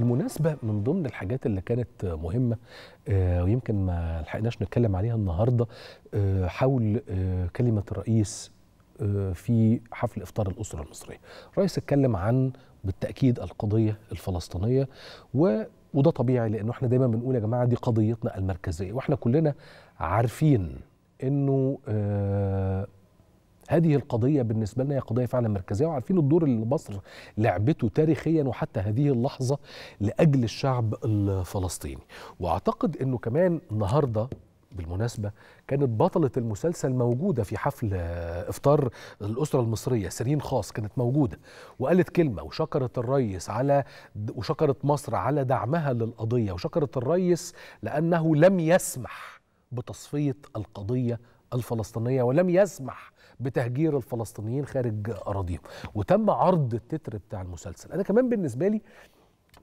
بالمناسبة من ضمن الحاجات اللي كانت مهمة آه، ويمكن ما لحقناش نتكلم عليها النهاردة آه، حول آه، كلمة الرئيس في حفل إفطار الأسرة المصرية الرئيس اتكلم عن بالتأكيد القضية الفلسطينية و وده طبيعي لانه احنا دايما بنقول يا جماعه دي قضيتنا المركزيه واحنا كلنا عارفين انه هذه القضية بالنسبة لنا هي قضية فعلا مركزية وعارفين الدور اللي مصر لعبته تاريخيا وحتى هذه اللحظة لأجل الشعب الفلسطيني وأعتقد أنه كمان النهاردة بالمناسبة كانت بطلة المسلسل موجودة في حفل إفطار الأسرة المصرية سيرين خاص كانت موجودة وقالت كلمة وشكرت الريس على وشكرت مصر على دعمها للقضية وشكرت الريس لأنه لم يسمح بتصفية القضية الفلسطينية ولم يسمح بتهجير الفلسطينيين خارج أراضيهم وتم عرض التتر بتاع المسلسل أنا كمان بالنسبة لي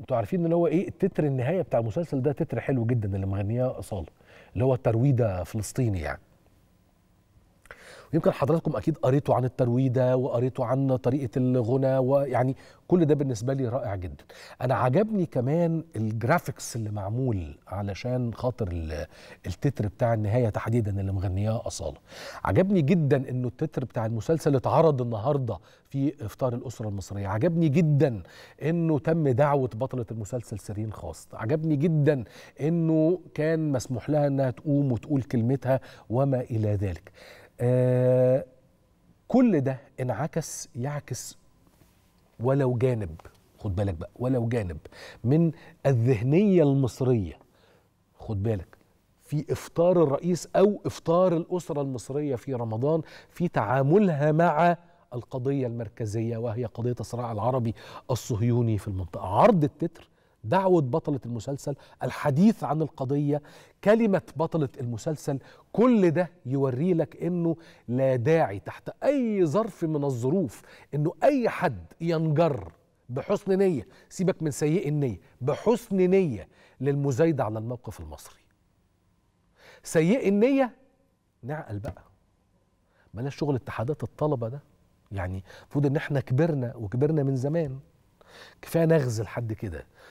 انتوا عارفين ان هو ايه التتر النهايه بتاع المسلسل ده تتر حلو جدا اللي مغنياه اصاله اللي هو ترويده فلسطيني يعني ويمكن حضراتكم اكيد قريتوا عن الترويده وقريتوا عن طريقه الغنى ويعني كل ده بالنسبه لي رائع جدا انا عجبني كمان الجرافيكس اللي معمول علشان خاطر التتر بتاع النهايه تحديدا اللي مغنياه اصاله عجبني جدا انه التتر بتاع المسلسل اتعرض النهارده في افطار الاسره المصريه عجبني جدا انه تم دعوه بطله المسلسل سيرين خاص عجبني جدا انه كان مسموح لها انها تقوم وتقول كلمتها وما الى ذلك آه كل ده انعكس يعكس ولو جانب خد بالك بقى ولو جانب من الذهنيه المصريه خد بالك في افطار الرئيس او افطار الاسره المصريه في رمضان في تعاملها مع القضيه المركزيه وهي قضيه الصراع العربي الصهيوني في المنطقه عرض التتر دعوة بطلة المسلسل الحديث عن القضية كلمة بطلة المسلسل كل ده يوري لك انه لا داعي تحت اي ظرف من الظروف انه اي حد ينجر بحسن نية سيبك من سيء النية بحسن نية للمزايدة على الموقف المصري سيء النية نعقل بقى بلاش شغل اتحادات الطلبة ده يعني المفروض ان احنا كبرنا وكبرنا من زمان كفايه نغزل حد كده